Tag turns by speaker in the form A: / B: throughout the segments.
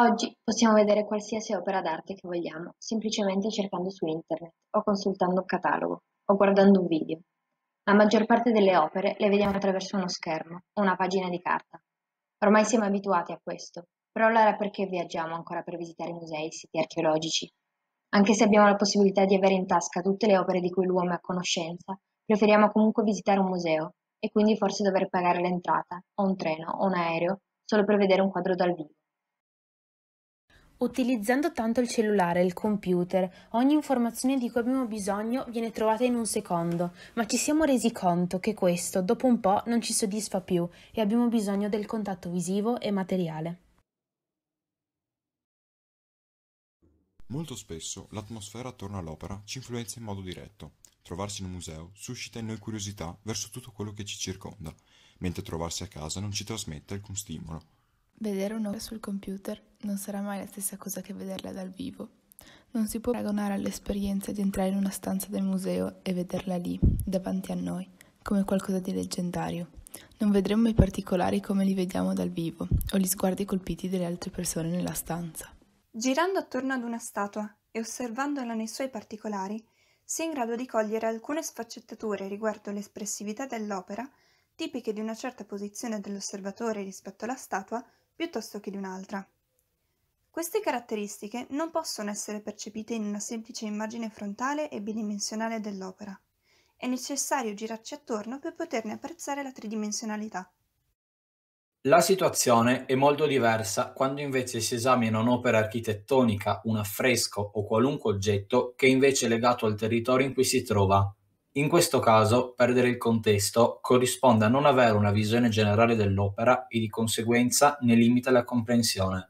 A: Oggi possiamo vedere qualsiasi opera d'arte che vogliamo, semplicemente cercando su internet, o consultando un catalogo, o guardando un video. La maggior parte delle opere le vediamo attraverso uno schermo, o una pagina di carta. Ormai siamo abituati a questo, però allora perché viaggiamo ancora per visitare musei, e siti archeologici? Anche se abbiamo la possibilità di avere in tasca tutte le opere di cui l'uomo è a conoscenza, preferiamo comunque visitare un museo, e quindi forse dover pagare l'entrata, o un treno, o un aereo,
B: solo per vedere un quadro dal vivo.
C: Utilizzando tanto il cellulare e il computer, ogni informazione di cui abbiamo bisogno viene trovata in un secondo, ma ci siamo resi conto che questo, dopo un po', non ci soddisfa più e abbiamo bisogno del contatto visivo e materiale.
D: Molto spesso l'atmosfera attorno all'opera ci influenza in modo diretto. Trovarsi in un museo suscita in noi curiosità verso tutto quello che ci circonda, mentre trovarsi a casa non ci trasmette alcun stimolo.
C: Vedere un'opera sul computer non sarà mai la stessa cosa che vederla dal vivo. Non si può paragonare all'esperienza di entrare in una stanza del museo e vederla lì, davanti a noi, come qualcosa di leggendario. Non vedremo i particolari come li vediamo dal vivo o gli sguardi colpiti delle altre persone nella stanza. Girando attorno ad una statua e osservandola nei suoi particolari, si è in grado di cogliere alcune sfaccettature riguardo l'espressività dell'opera, tipiche di una certa posizione dell'osservatore rispetto alla statua piuttosto che di un'altra. Queste caratteristiche non possono essere percepite in una semplice immagine frontale e bidimensionale dell'opera. È necessario girarci attorno per poterne apprezzare la tridimensionalità.
A: La situazione è molto diversa quando invece si esamina un'opera architettonica, un affresco o qualunque oggetto che è invece è legato al territorio in cui si trova. In questo caso, perdere il contesto corrisponde a non avere una visione generale dell'opera e di conseguenza ne limita la comprensione.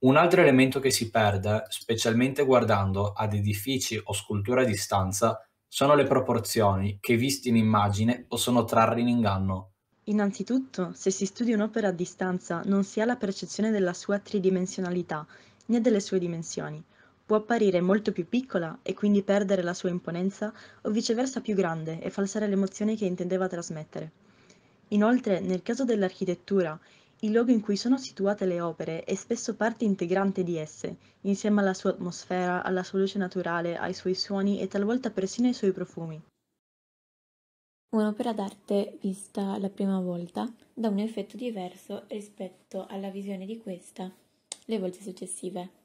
A: Un altro elemento che si perde, specialmente guardando ad edifici o sculture a distanza, sono le proporzioni che visti in immagine possono trarre in inganno.
B: Innanzitutto, se si studia un'opera a distanza, non si ha la percezione della sua tridimensionalità né delle sue dimensioni può apparire molto più piccola e quindi perdere la sua imponenza o viceversa più grande e falsare l'emozione che intendeva trasmettere. Inoltre, nel caso dell'architettura, il luogo in cui sono situate le opere è spesso parte integrante di esse, insieme alla sua atmosfera, alla sua luce naturale, ai suoi suoni e talvolta persino ai suoi profumi.
C: Un'opera d'arte vista la prima volta dà un effetto diverso rispetto alla visione di questa le volte successive.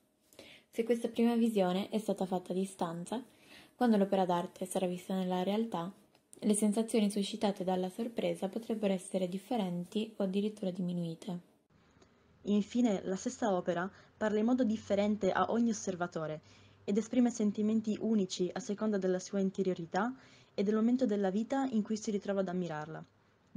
C: Se questa prima visione è stata fatta a distanza, quando l'opera d'arte sarà vista nella realtà, le sensazioni suscitate dalla sorpresa potrebbero essere differenti o addirittura diminuite.
B: Infine, la stessa opera parla in modo differente a ogni osservatore ed esprime sentimenti unici a seconda della sua interiorità e del momento della vita in cui si ritrova ad ammirarla.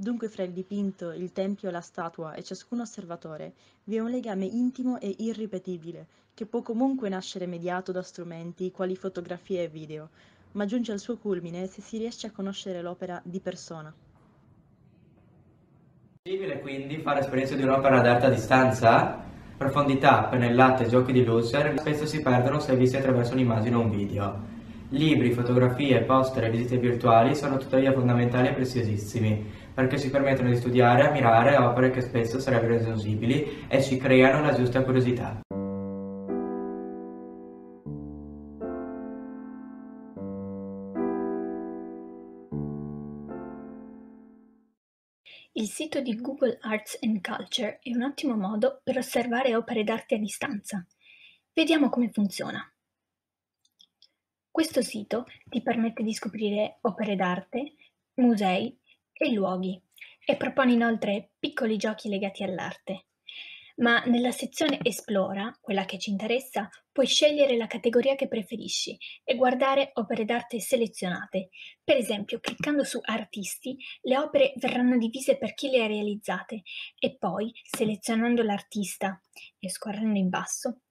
B: Dunque fra il dipinto, il tempio, la statua e ciascun osservatore vi è un legame intimo e irripetibile, che può comunque nascere mediato da strumenti quali fotografie e video, ma giunge al suo culmine se si riesce a conoscere l'opera di persona.
A: È possibile quindi fare esperienza di un'opera ad alta distanza? Profondità, pennellate, giochi di luce spesso si perdono se visti attraverso un'immagine o un video. Libri, fotografie, poster e visite virtuali sono tuttavia fondamentali e preziosissimi, perché ci permettono di studiare e ammirare opere che spesso sarebbero invisibili e ci creano la giusta curiosità.
C: Il sito di Google Arts and Culture è un ottimo modo per osservare opere d'arte a distanza. Vediamo come funziona. Questo sito ti permette di scoprire opere d'arte, musei, e luoghi e propone inoltre piccoli giochi legati all'arte. Ma nella sezione Esplora, quella che ci interessa, puoi scegliere la categoria che preferisci e guardare opere d'arte selezionate. Per esempio, cliccando su Artisti, le opere verranno divise per chi le ha realizzate e poi, selezionando l'artista e scorrendo in basso,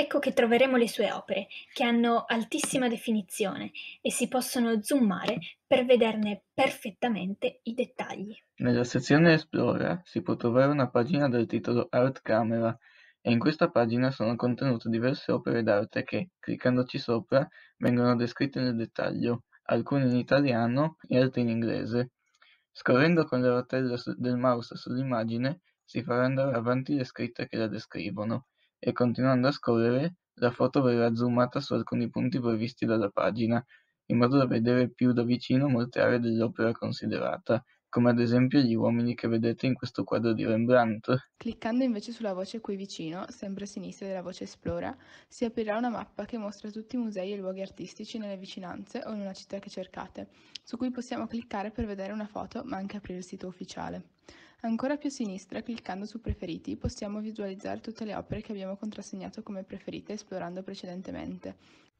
C: Ecco che troveremo le sue opere, che hanno altissima definizione e si possono zoomare per vederne perfettamente i dettagli.
D: Nella sezione Esplora si può trovare una pagina dal titolo Art Camera e in questa pagina sono contenute diverse opere d'arte che, cliccandoci sopra, vengono descritte nel dettaglio, alcune in italiano e altre in inglese. Scorrendo con la rotella del mouse sull'immagine si farà andare avanti le scritte che la descrivono e continuando a scorrere la foto verrà zoomata su alcuni punti previsti dalla pagina, in modo da vedere più da vicino molte aree dell'opera considerata, come ad esempio gli uomini che vedete in questo quadro di Rembrandt.
C: Cliccando invece sulla voce qui vicino, sempre a sinistra della voce Esplora, si aprirà una mappa che mostra tutti i musei e luoghi artistici nelle vicinanze o in una città che cercate, su cui possiamo cliccare per vedere una foto, ma anche aprire il sito ufficiale. Ancora più a sinistra, cliccando su Preferiti, possiamo visualizzare tutte le opere che abbiamo contrassegnato come preferite esplorando precedentemente.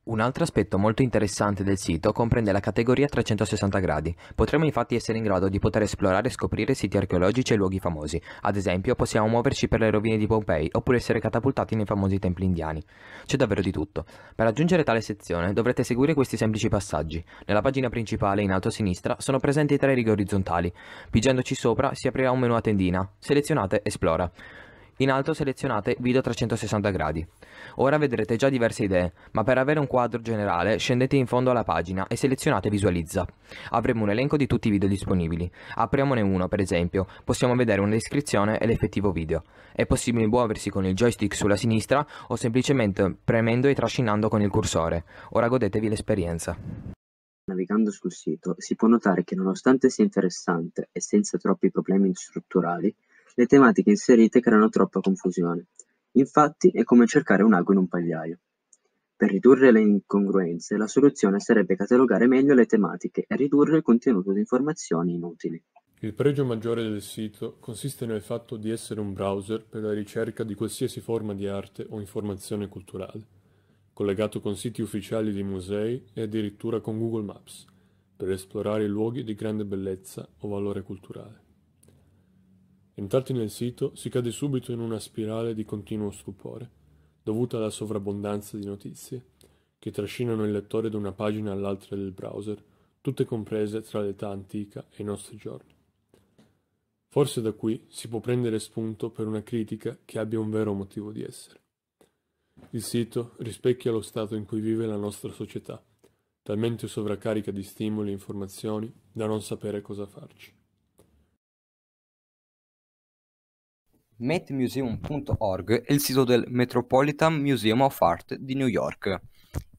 D: Un altro aspetto molto interessante del sito comprende la categoria 360 gradi. Potremmo infatti essere in grado di poter esplorare e scoprire siti archeologici e luoghi famosi. Ad esempio, possiamo muoverci per le rovine di Pompei oppure essere catapultati nei famosi templi indiani. C'è davvero di tutto. Per raggiungere tale sezione dovrete seguire questi semplici passaggi. Nella pagina principale in alto a sinistra sono presenti tre righe orizzontali. Pigiandoci sopra si aprirà un menu a tendina. Selezionate Esplora. In alto selezionate video 360 gradi. Ora vedrete già diverse idee, ma per avere un quadro generale scendete in fondo alla pagina e selezionate visualizza. Avremo un elenco di tutti i video disponibili. Apriamone uno per esempio, possiamo vedere una descrizione e l'effettivo video. È possibile muoversi con il joystick sulla sinistra o semplicemente premendo e trascinando
A: con il cursore. Ora godetevi l'esperienza. Navigando sul sito si può notare che nonostante sia interessante e senza troppi problemi strutturali, le tematiche inserite creano troppa confusione. Infatti è come cercare un ago in un pagliaio. Per ridurre le incongruenze, la soluzione sarebbe catalogare meglio le tematiche e ridurre il contenuto di informazioni inutili. Il pregio maggiore del sito consiste nel fatto di essere un browser per la ricerca di qualsiasi forma di arte o informazione culturale, collegato con siti ufficiali di musei e addirittura con Google Maps, per esplorare luoghi di grande bellezza o valore culturale. Entrati nel sito si cade subito in una spirale di continuo stupore, dovuta alla sovrabbondanza di notizie, che trascinano il lettore da una pagina all'altra del browser, tutte comprese tra l'età antica e i nostri giorni. Forse da qui si può prendere spunto per una critica che abbia un vero motivo di essere. Il sito rispecchia lo stato in cui vive la nostra società, talmente sovraccarica di stimoli e informazioni da non sapere cosa farci.
D: Metmuseum.org è il sito del Metropolitan Museum of Art di New York.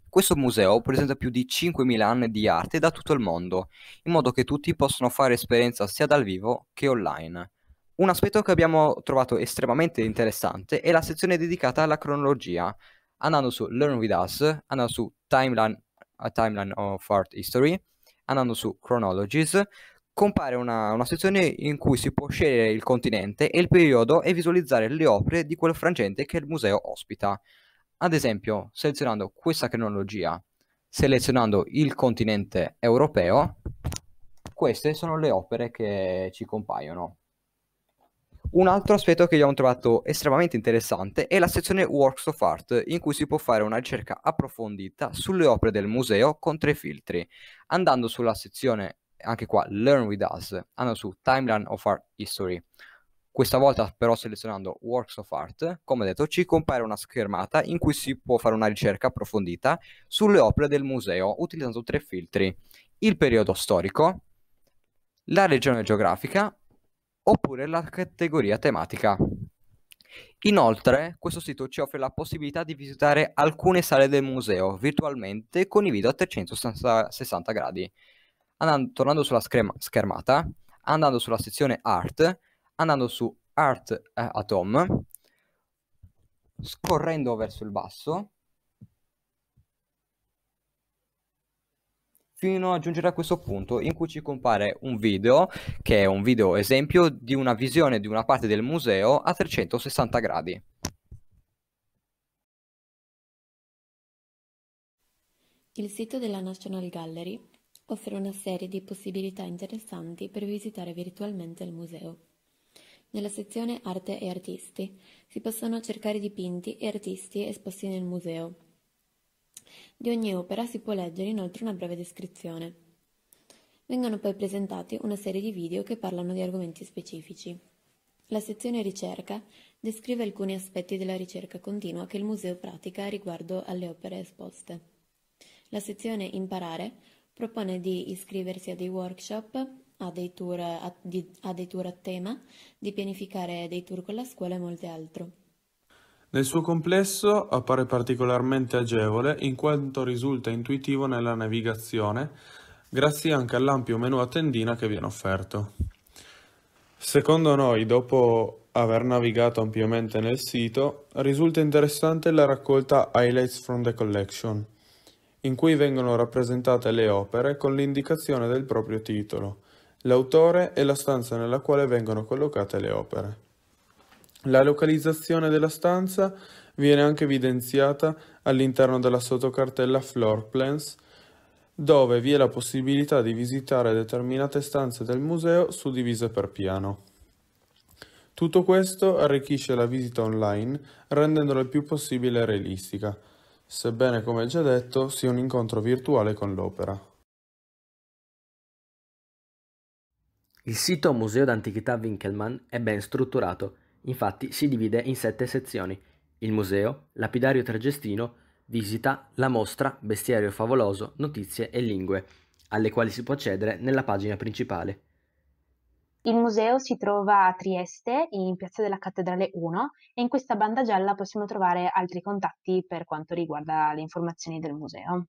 D: Questo museo presenta più di 5.000 anni di arte da tutto il mondo, in modo che tutti possano fare esperienza sia dal vivo che online. Un aspetto che abbiamo trovato estremamente interessante è la sezione dedicata alla cronologia. Andando su Learn with Us, andando su Timeline, Timeline of Art History, andando su Chronologies, compare una, una, sezione in cui si può scegliere il continente e il periodo e visualizzare le opere di quel frangente che il museo ospita. Ad esempio, selezionando questa cronologia, selezionando il continente europeo, queste sono le opere che ci compaiono. Un altro aspetto che abbiamo trovato estremamente interessante è la sezione Works of Art, in cui si può fare una ricerca approfondita sulle opere del museo con tre filtri, andando sulla sezione anche qua Learn with Us, andando su Timeline of Art History. Questa volta però selezionando Works of Art, come detto, ci compare una schermata in cui si può fare una ricerca approfondita sulle opere del museo utilizzando tre filtri, il periodo storico, la regione geografica oppure la categoria tematica. Inoltre, questo sito ci offre la possibilità di visitare alcune sale del museo virtualmente con i video a 360 gradi andando, tornando sulla screma, schermata, andando sulla sezione Art, andando su Art eh, Atom, scorrendo verso il basso, fino a giungere a questo punto in cui ci compare un video che è un video esempio di una visione di una parte del museo a 360 gradi.
C: Il sito della National Gallery offre una serie di possibilità interessanti per visitare virtualmente il museo. Nella sezione Arte e Artisti si possono cercare dipinti e artisti esposti nel museo. Di ogni opera si può leggere inoltre una breve descrizione. Vengono poi presentati una serie di video che parlano di argomenti specifici. La sezione Ricerca descrive alcuni aspetti della ricerca continua che il museo pratica riguardo alle opere esposte. La sezione Imparare propone di iscriversi a dei workshop, a dei tour a, di, a, dei tour a tema, di pianificare dei tour con la scuola e molte altro.
A: Nel suo complesso appare particolarmente agevole in quanto risulta intuitivo nella navigazione, grazie anche all'ampio menu a tendina che viene offerto. Secondo noi, dopo aver navigato ampiamente nel sito, risulta interessante la raccolta Highlights from the Collection, in cui vengono rappresentate le opere con l'indicazione del proprio titolo, l'autore e la stanza nella quale vengono collocate le opere. La localizzazione della stanza viene anche evidenziata all'interno della sottocartella Floor Plans, dove vi è la possibilità di visitare determinate stanze del museo suddivise per piano. Tutto questo arricchisce la visita online rendendola il più possibile realistica, sebbene come già detto sia un incontro virtuale con l'opera. Il sito Museo d'Antichità Winkelmann è ben strutturato, infatti si divide in sette sezioni. Il museo, lapidario tergestino, visita, la mostra, bestiario favoloso, notizie e lingue, alle quali si può accedere nella pagina principale.
C: Il museo si trova a Trieste, in piazza della Cattedrale 1, e in questa banda gialla possiamo trovare altri contatti per quanto riguarda le informazioni del museo.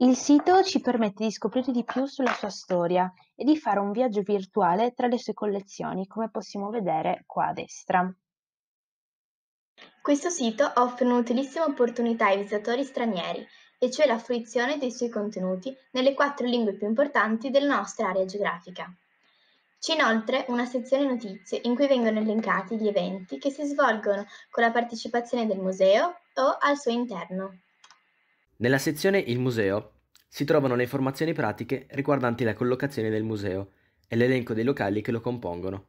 C: Il sito ci permette di scoprire di più sulla sua storia e di fare un viaggio virtuale tra le sue collezioni, come possiamo vedere qua a destra. Questo sito offre un'utilissima opportunità ai visitatori stranieri, e cioè la fruizione dei suoi contenuti nelle quattro lingue più importanti della nostra area geografica. C'è inoltre una sezione notizie in cui vengono elencati gli eventi che si svolgono con la partecipazione del museo o al suo interno.
A: Nella sezione Il museo si trovano le informazioni pratiche riguardanti la collocazione del museo e l'elenco dei locali che lo compongono.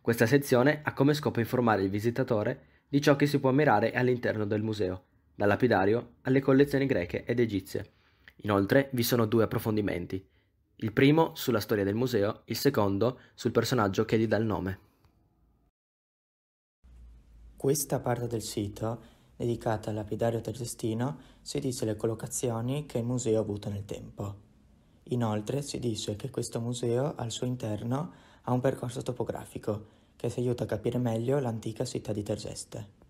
A: Questa sezione ha come scopo informare il visitatore di ciò che si può ammirare all'interno del museo, dal lapidario alle collezioni greche ed egizie. Inoltre vi sono due approfondimenti, il primo sulla storia del museo, il secondo sul personaggio che gli dà il nome. Questa parte del sito, dedicata al lapidario tergestino, si dice le collocazioni che il museo ha avuto nel tempo. Inoltre si dice che questo museo al suo interno ha un percorso topografico che si aiuta a capire meglio l'antica città di Tergeste.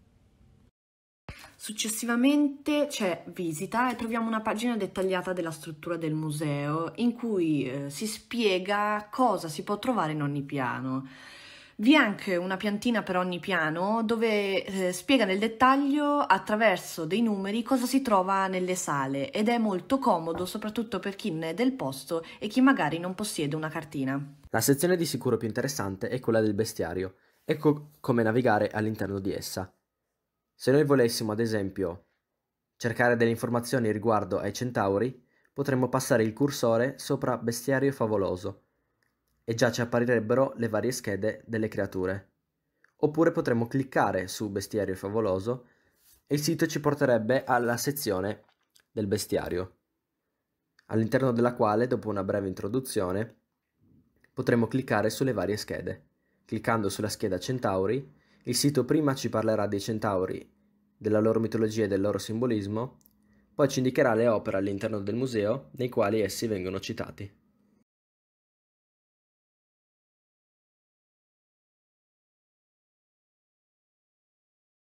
B: Successivamente c'è visita e troviamo una pagina dettagliata della struttura del museo in cui eh, si spiega cosa si può trovare in ogni piano. Vi è anche una piantina per ogni piano dove eh, spiega nel dettaglio attraverso dei numeri cosa si trova nelle sale ed è molto comodo soprattutto per chi ne è del posto e chi magari non possiede una cartina.
A: La sezione di sicuro più interessante è quella del bestiario. Ecco come navigare all'interno di essa. Se noi volessimo, ad esempio, cercare delle informazioni riguardo ai centauri, potremmo passare il cursore sopra Bestiario Favoloso e già ci apparirebbero le varie schede delle creature. Oppure potremmo cliccare su Bestiario Favoloso e il sito ci porterebbe alla sezione del bestiario, all'interno della quale, dopo una breve introduzione, potremmo cliccare sulle varie schede. Cliccando sulla scheda Centauri il sito prima ci parlerà dei centauri, della loro mitologia e del loro simbolismo, poi ci indicherà le opere all'interno del museo nei quali essi vengono citati.